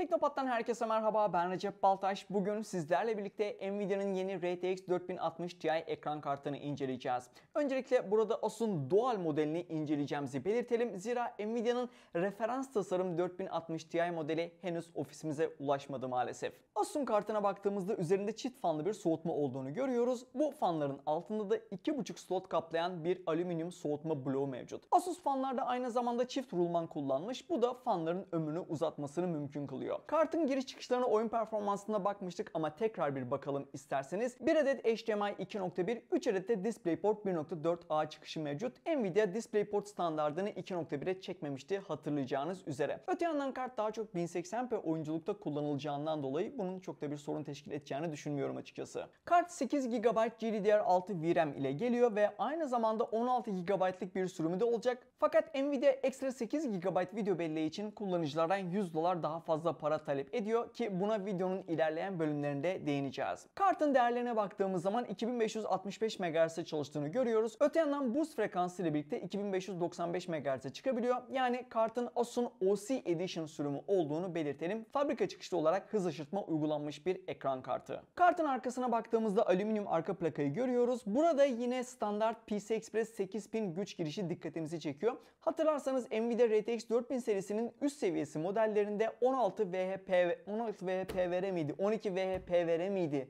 Teknopat'tan herkese merhaba ben Recep Baltaş. Bugün sizlerle birlikte Nvidia'nın yeni RTX 4060 Ti ekran kartını inceleyeceğiz. Öncelikle burada ASUS'un dual modelini inceleyeceğimizi belirtelim. Zira Nvidia'nın referans tasarım 4060 Ti modeli henüz ofisimize ulaşmadı maalesef. ASUS'un kartına baktığımızda üzerinde çift fanlı bir soğutma olduğunu görüyoruz. Bu fanların altında da 2.5 slot kaplayan bir alüminyum soğutma bloğu mevcut. ASUS fanlarda aynı zamanda çift rulman kullanmış. Bu da fanların ömrünü uzatmasını mümkün kılıyor oluyor. Kartın giriş çıkışlarına oyun performansına bakmıştık ama tekrar bir bakalım isterseniz. 1 adet HDMI 2.1, 3 adet de DisplayPort 1.4a çıkışı mevcut. Nvidia DisplayPort standartını 2.1'e çekmemişti hatırlayacağınız üzere. Öte yandan kart daha çok 1080p oyunculukta kullanılacağından dolayı bunun çok da bir sorun teşkil edeceğini düşünmüyorum açıkçası. Kart 8 GB GDDR6 VRAM ile geliyor ve aynı zamanda 16 GB'lık bir sürümü de olacak. Fakat Nvidia ekstra 8 GB video belleği için kullanıcılardan 100 dolar daha fazla para talep ediyor ki buna videonun ilerleyen bölümlerinde değineceğiz. Kartın değerlerine baktığımız zaman 2565 MHz'e çalıştığını görüyoruz. Öte yandan boost frekansı ile birlikte 2595 MHz'e çıkabiliyor. Yani kartın Asun OC Edition sürümü olduğunu belirtelim. Fabrika çıkışlı olarak hız aşırtma uygulanmış bir ekran kartı. Kartın arkasına baktığımızda alüminyum arka plakayı görüyoruz. Burada yine standart PC Express pin güç girişi dikkatimizi çekiyor. Hatırlarsanız Nvidia RTX 4000 serisinin üst seviyesi modellerinde 16 16 VHP 16 VHP veremiydi. 12 VHP veremiydi.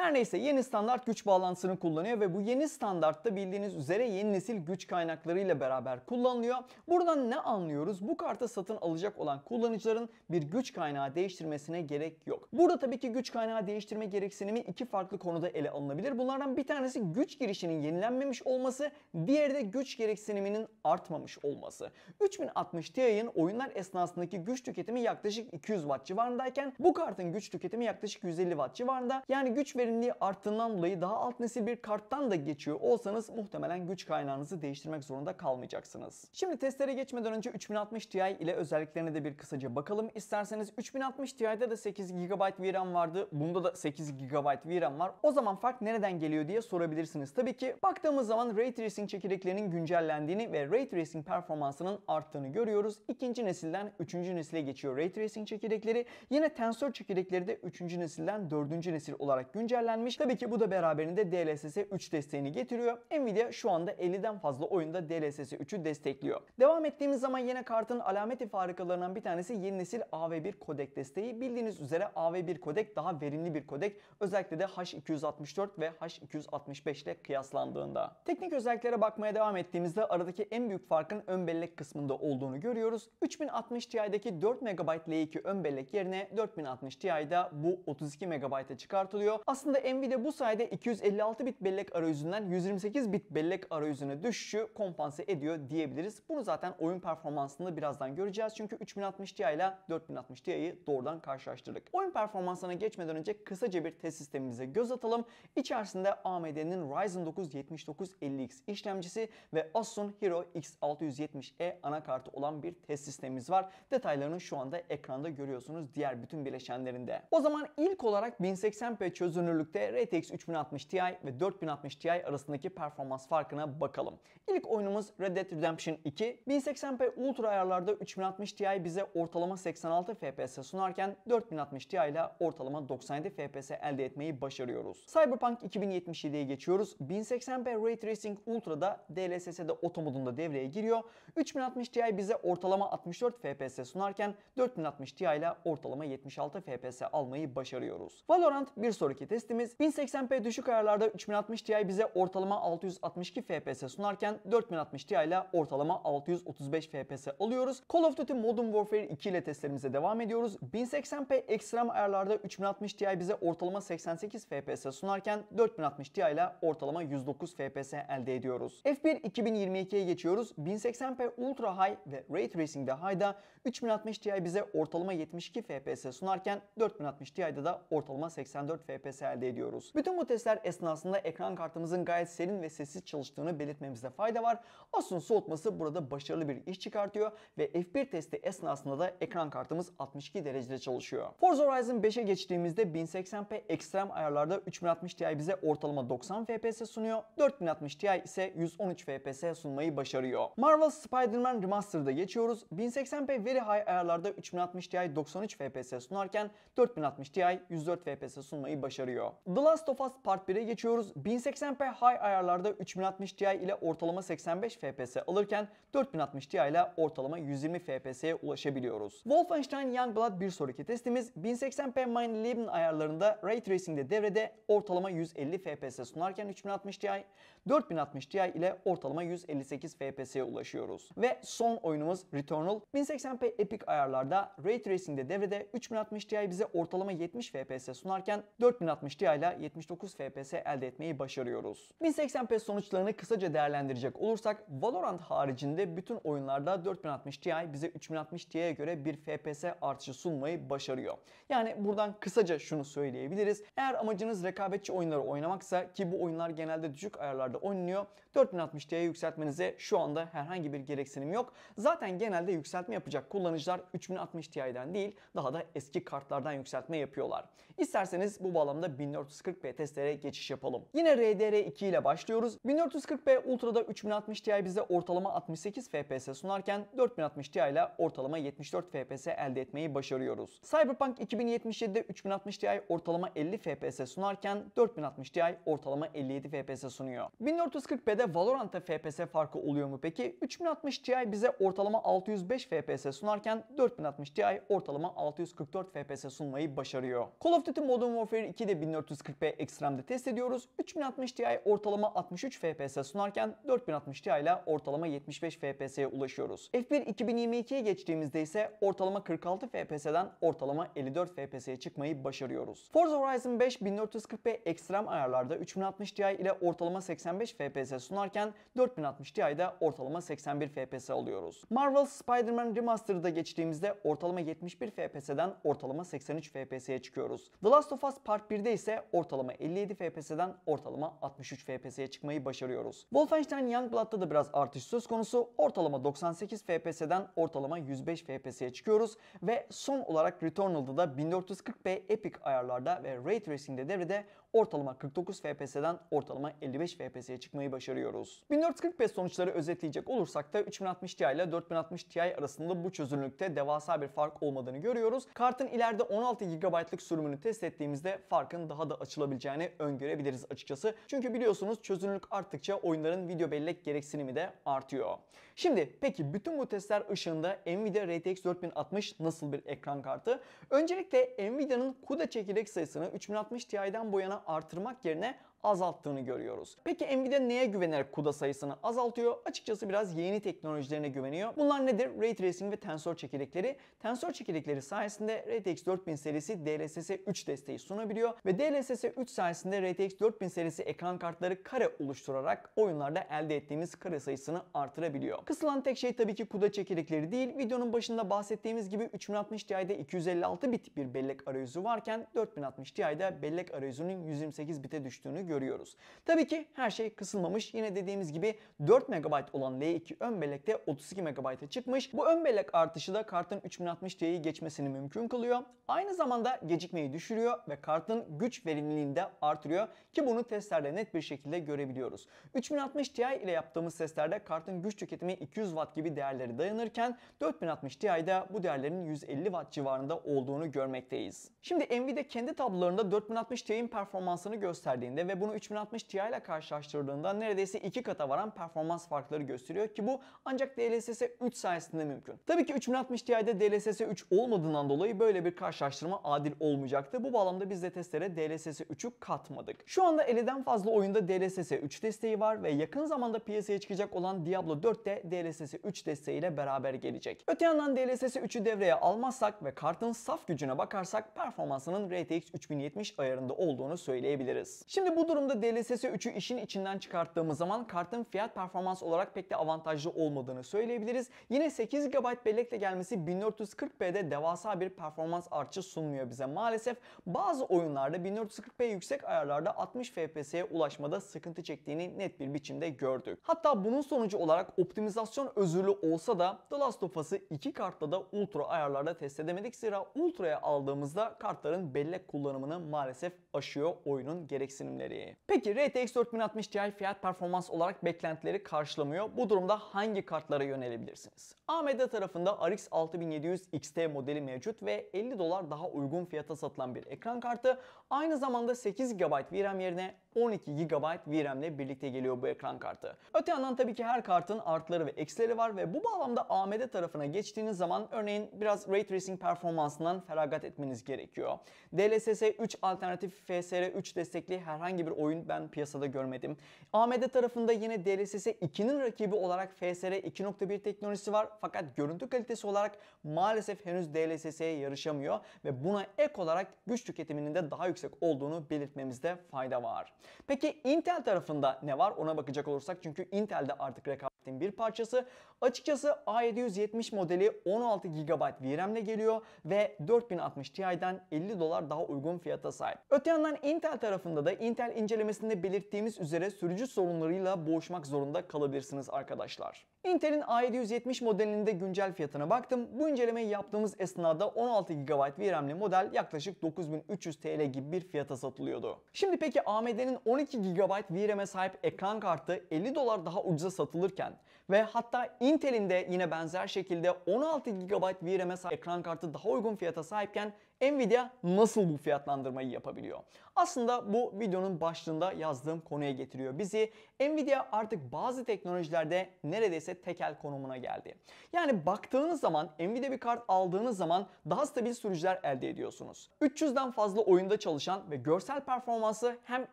Her neyse yeni standart güç bağlantısını kullanıyor ve bu yeni standartta bildiğiniz üzere yeni nesil güç kaynakları ile beraber kullanılıyor. Buradan ne anlıyoruz? Bu kartı satın alacak olan kullanıcıların bir güç kaynağı değiştirmesine gerek yok. Burada tabii ki güç kaynağı değiştirme gereksinimi iki farklı konuda ele alınabilir. Bunlardan bir tanesi güç girişinin yenilenmemiş olması, diğeri de güç gereksiniminin artmamış olması. 3060 Ti'nin oyunlar esnasındaki güç tüketimi yaklaşık 200 watt civarındayken bu kartın güç tüketimi yaklaşık 150 watt civarında. Yani güç verimliliği verimliliği arttığından dolayı daha alt nesil bir karttan da geçiyor olsanız muhtemelen güç kaynağınızı değiştirmek zorunda kalmayacaksınız. Şimdi testlere geçmeden önce 3060 Ti ile özelliklerine de bir kısaca bakalım. İsterseniz 3060 Ti'de de 8 GB VRAM vardı. Bunda da 8 GB VRAM var. O zaman fark nereden geliyor diye sorabilirsiniz. Tabii ki baktığımız zaman Ray Tracing çekirdeklerinin güncellendiğini ve Ray Tracing performansının arttığını görüyoruz. İkinci nesilden 3. nesile geçiyor Ray Tracing çekirdekleri. Yine tensor çekirdekleri de 3. nesilden 4. nesil olarak güncellendi güncellenmiş. Tabii ki bu da beraberinde DLSS 3 desteğini getiriyor. Nvidia şu anda 50'den fazla oyunda DLSS 3'ü destekliyor. Devam ettiğimiz zaman yine kartın alameti farikalarından bir tanesi yeni nesil AV1 kodek desteği. Bildiğiniz üzere AV1 kodek daha verimli bir kodek. Özellikle de H264 ve H265 ile kıyaslandığında. Teknik özelliklere bakmaya devam ettiğimizde aradaki en büyük farkın ön bellek kısmında olduğunu görüyoruz. 3060 Ti'deki 4 MB L2 ön bellek yerine 4060 Ti'da bu 32 MB'e çıkartılıyor. Aslında aslında Nvidia bu sayede 256 bit bellek arayüzünden 128 bit bellek arayüzüne düşüşü kompanse ediyor diyebiliriz. Bunu zaten oyun performansında birazdan göreceğiz. Çünkü 3060 Ti ile 4060 Ti'yi doğrudan karşılaştırdık. Oyun performansına geçmeden önce kısaca bir test sistemimize göz atalım. İçerisinde AMD'nin Ryzen 9 7950X işlemcisi ve Asus'un Hero X670E anakartı olan bir test sistemimiz var. Detaylarını şu anda ekranda görüyorsunuz diğer bütün bileşenlerinde. O zaman ilk olarak 1080p çözünürlüğü görünürlükte RTX 3060 Ti ve 4060 Ti arasındaki performans farkına bakalım. İlk oyunumuz Red Dead Redemption 2. 1080p ultra ayarlarda 3060 Ti bize ortalama 86 FPS sunarken 4060 Ti ile ortalama 97 FPS elde etmeyi başarıyoruz. Cyberpunk 2077'ye geçiyoruz. 1080p Ray Tracing Ultra'da DLSS'de oto modunda devreye giriyor. 3060 Ti bize ortalama 64 FPS sunarken 4060 Ti ile ortalama 76 FPS almayı başarıyoruz. Valorant bir sonraki test Testimiz 1080p düşük ayarlarda 3060 Ti bize ortalama 662 FPS sunarken 4060 Ti ile ortalama 635 FPS alıyoruz. Call of Duty Modern Warfare 2 ile testlerimize devam ediyoruz. 1080p ekstrem ayarlarda 3060 Ti bize ortalama 88 FPS sunarken 4060 Ti ile ortalama 109 FPS elde ediyoruz. F1 2022'ye geçiyoruz. 1080p Ultra High ve Ray Tracing'de High'da 3060 Ti bize ortalama 72 FPS sunarken 4060 Ti'de de ortalama 84 FPS elde ediyoruz. Bütün bu testler esnasında ekran kartımızın gayet serin ve sessiz çalıştığını belirtmemizde fayda var. Asus'un soğutması burada başarılı bir iş çıkartıyor ve F1 testi esnasında da ekran kartımız 62 derecede çalışıyor. Forza Horizon 5'e geçtiğimizde 1080p ekstrem ayarlarda 3060 Ti bize ortalama 90 FPS sunuyor. 4060 Ti ise 113 FPS sunmayı başarıyor. Marvel Spider-Man Remastered'a geçiyoruz. 1080p Very High ayarlarda 3060 Ti 93 FPS sunarken 4060 Ti 104 FPS sunmayı başarıyor çıkarıyor. The Last of Us Part 1'e geçiyoruz. 1080p high ayarlarda 3060 Ti ile ortalama 85 FPS alırken 4060 Ti ile ortalama 120 FPS'ye ulaşabiliyoruz. Wolfenstein Youngblood bir sonraki testimiz 1080p Eleven ayarlarında Ray Tracing'de devrede ortalama 150 FPS sunarken 3060 Ti, 4060 Ti ile ortalama 158 FPS'ye ulaşıyoruz. Ve son oyunumuz Returnal 1080p Epic ayarlarda Ray Tracing'de devrede 3060 Ti bize ortalama 70 FPS sunarken 4060 60 Ti ile 79 FPS elde etmeyi başarıyoruz. 1080p sonuçlarını kısaca değerlendirecek olursak Valorant haricinde bütün oyunlarda 4060 Ti bize 3060 Ti'ye göre bir FPS artışı sunmayı başarıyor. Yani buradan kısaca şunu söyleyebiliriz. Eğer amacınız rekabetçi oyunları oynamaksa ki bu oyunlar genelde düşük ayarlarda oynanıyor. 4060 Ti'ye yükseltmenize şu anda herhangi bir gereksinim yok. Zaten genelde yükseltme yapacak kullanıcılar 3060 Ti'den değil daha da eski kartlardan yükseltme yapıyorlar. İsterseniz bu bağlamda 1440p testlere geçiş yapalım. Yine RDR2 ile başlıyoruz. 1440p Ultra'da 3060 Ti bize ortalama 68 FPS sunarken 4060 Ti ile ortalama 74 FPS elde etmeyi başarıyoruz. Cyberpunk 2077'de 3060 Ti ortalama 50 FPS sunarken 4060 Ti ortalama 57 FPS sunuyor. 1440p'de Valorant'a FPS farkı oluyor mu peki? 3060 Ti bize ortalama 605 FPS sunarken 4060 Ti ortalama 644 FPS sunmayı başarıyor. Call of Duty Tütün Modern Warfare 2'de 1440p Extreme'de test ediyoruz. 3060 Ti ortalama 63 FPS sunarken 4060 Ti ile ortalama 75 FPS'ye ulaşıyoruz. F1 2022'ye geçtiğimizde ise ortalama 46 FPS'den ortalama 54 FPS'ye çıkmayı başarıyoruz. Forza Horizon 5 1440p Extreme ayarlarda 3060 Ti ile ortalama 85 FPS sunarken 4060 Ti'de ortalama 81 FPS alıyoruz. Marvel Spider-Man Remastered'a geçtiğimizde ortalama 71 FPS'den ortalama 83 FPS'ye çıkıyoruz. The Last of Us Part 1'de ise ortalama 57 FPS'den ortalama 63 FPS'ye çıkmayı başarıyoruz. Wolfenstein Youngblood'da da biraz artış söz konusu. Ortalama 98 FPS'den ortalama 105 FPS'ye çıkıyoruz ve son olarak Returnal'da da 1440p epic ayarlarda ve Ray Tracing'de devrede ortalama 49 FPS'den ortalama 55 FPS'ye çıkmayı başarıyoruz. 1440p sonuçları özetleyecek olursak da 3060 Ti ile 4060 Ti arasında bu çözünürlükte devasa bir fark olmadığını görüyoruz. Kartın ileride 16 GB'lık sürümünü test ettiğimizde farkın daha da açılabileceğini öngörebiliriz açıkçası. Çünkü biliyorsunuz çözünürlük arttıkça oyunların video bellek gereksinimi de artıyor. Şimdi peki bütün bu testler ışığında Nvidia RTX 4060 nasıl bir ekran kartı? Öncelikle Nvidia'nın CUDA çekirdek sayısını 3060 Ti'den bu yana artırmak yerine azalttığını görüyoruz. Peki Nvidia neye güvenerek CUDA sayısını azaltıyor? Açıkçası biraz yeni teknolojilerine güveniyor. Bunlar nedir? Ray Tracing ve tensör çekirdekleri. Tensör çekirdekleri sayesinde RTX 4000 serisi DLSS 3 desteği sunabiliyor ve DLSS 3 sayesinde RTX 4000 serisi ekran kartları kare oluşturarak oyunlarda elde ettiğimiz kare sayısını artırabiliyor. Kısılan tek şey tabii ki CUDA çekirdekleri değil. Videonun başında bahsettiğimiz gibi 3060 Ti'de 256 bit bir bellek arayüzü varken 4060 Ti'de bellek arayüzünün 128 bite düştüğünü görüyoruz. Tabii ki her şey kısılmamış. Yine dediğimiz gibi 4 MB olan L2 ön bellekte 32 MB'a çıkmış. Bu ön bellek artışı da kartın 3060 Ti'yi geçmesini mümkün kılıyor. Aynı zamanda gecikmeyi düşürüyor ve kartın güç verimliliğini de artırıyor ki bunu testlerde net bir şekilde görebiliyoruz. 3060 Ti ile yaptığımız testlerde kartın güç tüketimi 200 Watt gibi değerleri dayanırken 4060 Ti'de bu değerlerin 150 Watt civarında olduğunu görmekteyiz. Şimdi Nvidia e kendi tablolarında 4060 Ti'nin performansını gösterdiğinde ve bunu 3060 Ti ile karşılaştırdığında neredeyse 2 kata varan performans farkları gösteriyor ki bu ancak DLSS 3 sayesinde mümkün. Tabii ki 3060 Ti'de DLSS 3 olmadığından dolayı böyle bir karşılaştırma adil olmayacaktı. Bu bağlamda biz de testlere DLSS 3'ü katmadık. Şu anda 50'den fazla oyunda DLSS 3 desteği var ve yakın zamanda piyasaya çıkacak olan Diablo 4 de DLSS 3 desteğiyle beraber gelecek. Öte yandan DLSS 3'ü devreye almazsak ve kartın saf gücüne bakarsak performansının RTX 3070 ayarında olduğunu söyleyebiliriz. Şimdi bu durumda DLSS 3'ü işin içinden çıkarttığımız zaman kartın fiyat performans olarak pek de avantajlı olmadığını söyleyebiliriz. Yine 8 GB bellekle gelmesi 1440p'de devasa bir performans artışı sunmuyor bize. Maalesef bazı oyunlarda 1440p yüksek ayarlarda 60 FPS'ye ulaşmada sıkıntı çektiğini net bir biçimde gördük. Hatta bunun sonucu olarak optimizasyon özürlü olsa da The Last of Us'ı 2 kartla da ultra ayarlarda test edemedik. Zira ultra'ya aldığımızda kartların bellek kullanımını maalesef aşıyor oyunun gereksinimleri. Peki RTX 4060 Ti fiyat performans olarak beklentileri karşılamıyor. Bu durumda hangi kartlara yönelebilirsiniz? AMD tarafında RX 6700 XT modeli mevcut ve 50 dolar daha uygun fiyata satılan bir ekran kartı Aynı zamanda 8 GB VRAM yerine 12 GB VRAM ile birlikte geliyor bu ekran kartı. Öte yandan tabii ki her kartın artları ve eksileri var ve bu bağlamda AMD tarafına geçtiğiniz zaman örneğin biraz Ray Tracing performansından feragat etmeniz gerekiyor. DLSS 3 alternatif FSR 3 destekli herhangi bir oyun ben piyasada görmedim. AMD tarafında yine DLSS 2'nin rakibi olarak FSR 2.1 teknolojisi var fakat görüntü kalitesi olarak maalesef henüz DLSS'ye yarışamıyor ve buna ek olarak güç tüketiminin de daha yüksek yüksek olduğunu belirtmemizde fayda var. Peki Intel tarafında ne var ona bakacak olursak çünkü Intel de artık rekabetin bir parçası. Açıkçası A770 modeli 16 GB VRAM ile geliyor ve 4060 Ti'den 50 dolar daha uygun fiyata sahip. Öte yandan Intel tarafında da Intel incelemesinde belirttiğimiz üzere sürücü sorunlarıyla boğuşmak zorunda kalabilirsiniz arkadaşlar. Intel'in A770 modelinde güncel fiyatına baktım. Bu incelemeyi yaptığımız esnada 16 GB VRAM'li model yaklaşık 9300 TL gibi bir fiyata satılıyordu. Şimdi peki AMD'nin 12 GB VRAM'e sahip ekran kartı 50 dolar daha ucuza satılırken ve hatta Intel'in de yine benzer şekilde 16 GB VRAM'e sahip ekran kartı daha uygun fiyata sahipken Nvidia nasıl bu fiyatlandırmayı yapabiliyor? aslında bu videonun başlığında yazdığım konuya getiriyor. Bizi Nvidia artık bazı teknolojilerde neredeyse tekel konumuna geldi. Yani baktığınız zaman Nvidia bir kart aldığınız zaman daha stabil sürücüler elde ediyorsunuz. 300'den fazla oyunda çalışan ve görsel performansı hem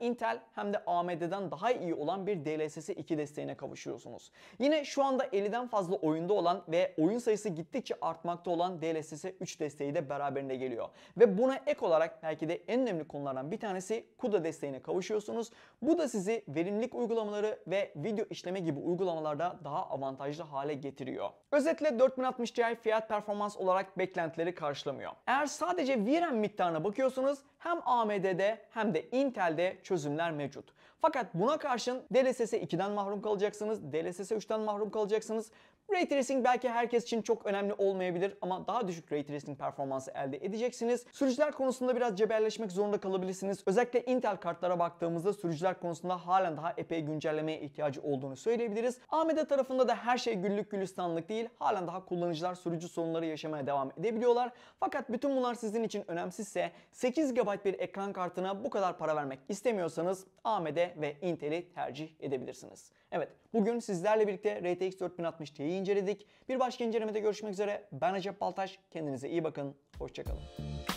Intel hem de AMD'den daha iyi olan bir DLSS 2 desteğine kavuşuyorsunuz. Yine şu anda 50'den fazla oyunda olan ve oyun sayısı gittikçe artmakta olan DLSS 3 desteği de beraberinde geliyor. Ve buna ek olarak belki de en önemli konulardan bir tanesi tanesi CUDA desteğine kavuşuyorsunuz. Bu da sizi verimlilik uygulamaları ve video işleme gibi uygulamalarda daha avantajlı hale getiriyor. Özetle 4060 Ti fiyat performans olarak beklentileri karşılamıyor. Eğer sadece VRAM miktarına bakıyorsunuz, hem AMD'de hem de Intel'de çözümler mevcut. Fakat buna karşın DLSS 2'den mahrum kalacaksınız, DLSS 3'ten mahrum kalacaksınız. Ray Tracing belki herkes için çok önemli olmayabilir ama daha düşük Ray Tracing performansı elde edeceksiniz. Sürücüler konusunda biraz cebelleşmek zorunda kalabilirsiniz. Özellikle Intel kartlara baktığımızda sürücüler konusunda halen daha epey güncellemeye ihtiyacı olduğunu söyleyebiliriz. AMD tarafında da her şey güllük gülistanlık değil. Halen daha kullanıcılar sürücü sorunları yaşamaya devam edebiliyorlar. Fakat bütün bunlar sizin için önemsizse 8 GB bir ekran kartına bu kadar para vermek istemiyorsanız AMD ve Intel'i tercih edebilirsiniz. Evet Bugün sizlerle birlikte RTX 4060 Ti'yi inceledik. Bir başka incelemede görüşmek üzere. Ben Acep Baltaş. Kendinize iyi bakın. Hoşçakalın.